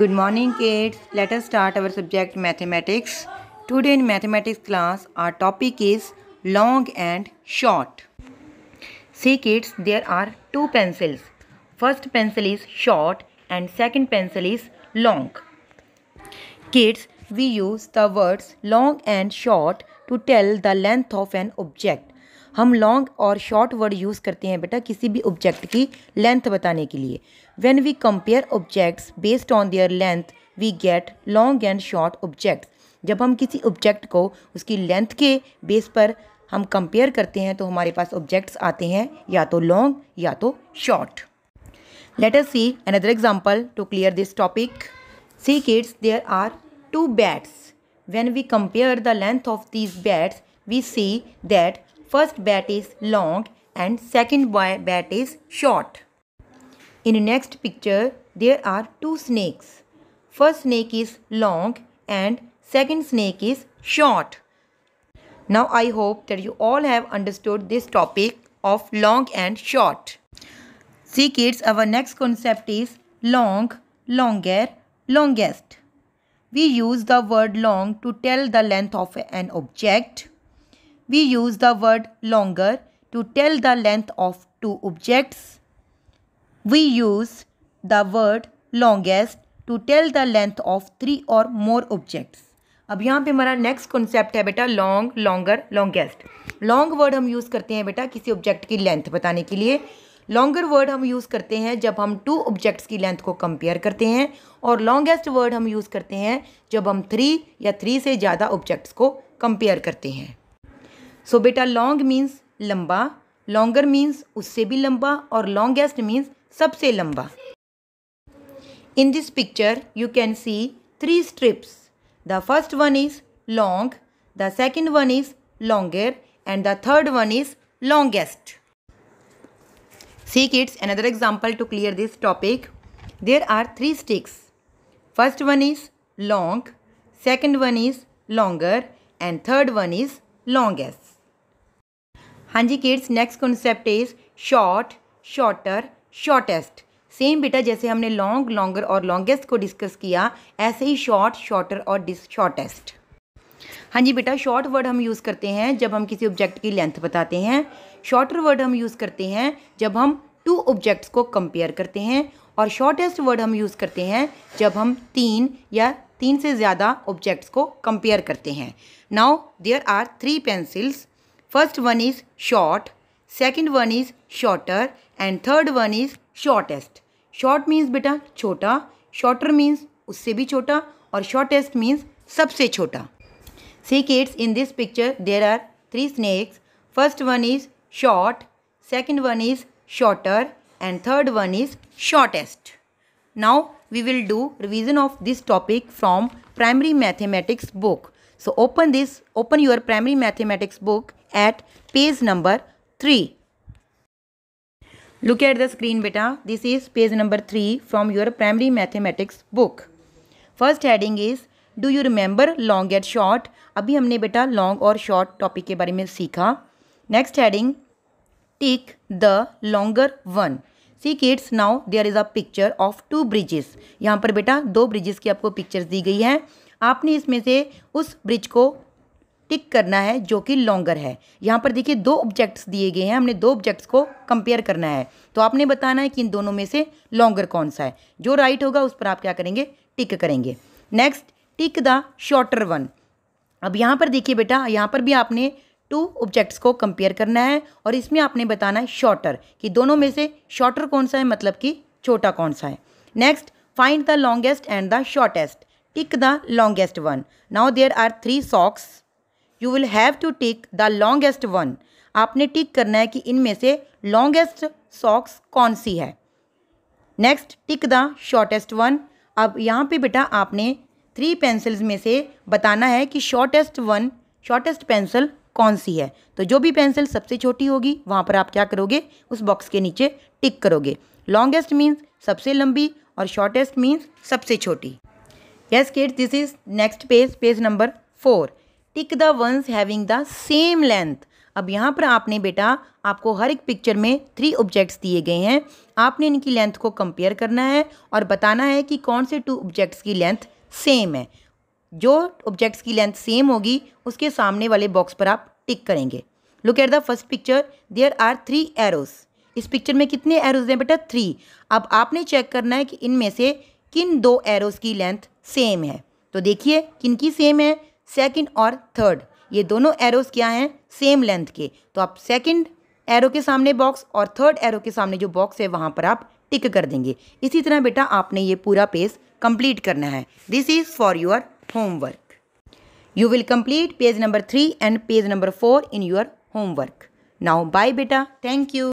Good morning kids. Let us start our subject mathematics. Today in mathematics class our topic is long and short. See kids, there are two pencils. First pencil is short and second pencil is long. Kids, we use the words long and short to tell the length of an object. हम long और short word use करते हैं बेटा किसी भी object की length बताने के लिए when we compare objects based on their length we get long and short objects जब हम किसी ऑब्जेक्ट को उसकी लेंथ के बेस पर हम कंपेयर करते हैं तो हमारे पास ऑब्जेक्ट्स आते हैं या तो लॉन्ग या तो short let's see another example to clear this topic see kids there are two bats when we compare the length of these bats we see that First bat is long and second bat is short. In next picture, there are two snakes. First snake is long and second snake is short. Now I hope that you all have understood this topic of long and short. See kids, our next concept is long, longer, longest. We use the word long to tell the length of an object. we use the word longer to tell the length of two objects. We use the word longest to tell the length of three or more objects. अब यहाँ पे हमारा next concept है बेटा long longer longest long word हम use करते हैं बेटा किसी ऑब्जेक्ट की लेंथ बताने के लिए लॉन्गर वर्ड हम यूज़ करते हैं जब हम टू ऑब्जेक्ट्स की लेंथ को कंपेयर करते हैं और लॉन्गेस्ट वर्ड हम यूज़ करते हैं जब हम थ्री या थ्री से ज़्यादा ऑब्जेक्ट्स को कंपेयर करते हैं सो so, बेटा लॉन्ग मीन्स लंबा लॉन्गर मीन्स उससे भी लंबा और लॉन्गेस्ट मीन्स सबसे लंबा in this picture you can see three strips the first one is long the second one is longer and the third one is longest see kids another example to clear this topic there are three sticks first one is long second one is longer and third one is longest हाँ जी kids next concept is short shorter shortest same बेटा जैसे हमने long longer और longest को discuss किया ऐसे ही short shorter और डिस शॉर्टेस्ट हाँ जी बेटा शॉर्ट वर्ड हम यूज़ करते हैं जब हम किसी ऑब्जेक्ट की लेंथ बताते हैं शॉर्टर वर्ड हम यूज़ करते हैं जब हम टू ऑब्जेक्ट्स को कंपेयर करते हैं और शॉर्टेस्ट वर्ड हम यूज़ करते हैं जब हम तीन या तीन से ज़्यादा ऑब्जेक्ट्स को कंपेयर करते हैं now there are three pencils First one is short, second one is shorter and third one is shortest. Short means beta chota, shorter means usse bhi chota or shortest means sabse chota. See kids in this picture there are three snakes. First one is short, second one is shorter and third one is shortest. Now we will do revision of this topic from primary mathematics book. So open this, open your primary mathematics book at page number three look at the screen बेटा this is page number three from your primary mathematics book first heading is do you remember long at short अभी हमने बेटा long और short topic के बारे में सीखा next heading tick the longer one see kids now there is a picture of two bridges यहाँ पर बेटा दो ब्रिजेस की आपको पिक्चर्स दी गई है आपने इसमें से उस ब्रिज को टिक करना है जो कि लॉन्गर है यहाँ पर देखिए दो ऑब्जेक्ट्स दिए गए हैं हमने दो ऑब्जेक्ट्स को कंपेयर करना है तो आपने बताना है कि इन दोनों में से लॉन्गर कौन सा है जो राइट right होगा उस पर आप क्या करेंगे टिक करेंगे next tick the shorter one अब यहाँ पर देखिए बेटा यहाँ पर भी आपने टू ऑब्जेक्ट्स को कंपेयर करना है और इसमें आपने बताना है शॉर्टर कि दोनों में से शॉर्टर कौन सा है मतलब कि छोटा कौन सा है next find the longest and the shortest tick the longest one now there are three socks you will have to tick the longest one आपने टिक करना है कि इनमें से लॉन्गेस्ट सॉक्स कौन सी है next tick the shortest one अब यहाँ पे बेटा आपने थ्री पेंसिल्स में से बताना है कि शॉर्टेस्ट वन शॉर्टेस्ट पेंसिल कौन सी है तो जो भी पेंसिल सबसे छोटी होगी वहाँ पर आप क्या करोगे उस बॉक्स के नीचे टिक करोगे लॉन्गेस्ट मीन्स सबसे लंबी और शॉर्टेस्ट मीन्स सबसे छोटी yes kids this is next page page number four tick the ones having the same length अब यहाँ पर आपने बेटा आपको हर एक पिक्चर में थ्री ऑब्जेक्ट्स दिए गए हैं आपने इनकी लेंथ को कंपेयर करना है और बताना है कि कौन से टू ऑब्जेक्ट्स की लेंथ सेम है जो ऑब्जेक्ट्स की लेंथ सेम होगी उसके सामने वाले बॉक्स पर आप टिक करेंगे look at the first picture there are three arrows इस पिक्चर में कितने एरोज़ हैं बेटा थ्री अब आपने चेक करना है कि इनमें से किन दो एरोज़ की लेंथ सेम है तो देखिए किन की सेम है सेकंड और थर्ड ये दोनों एरोज क्या हैं सेम लेंथ के तो आप सेकंड एरो के सामने बॉक्स और थर्ड एरो के सामने जो बॉक्स है वहाँ पर आप टिक कर देंगे इसी तरह बेटा आपने ये पूरा पेज कंप्लीट करना है this is for your homework you will complete page number three and page number four in your homework now bye बेटा थैंक यू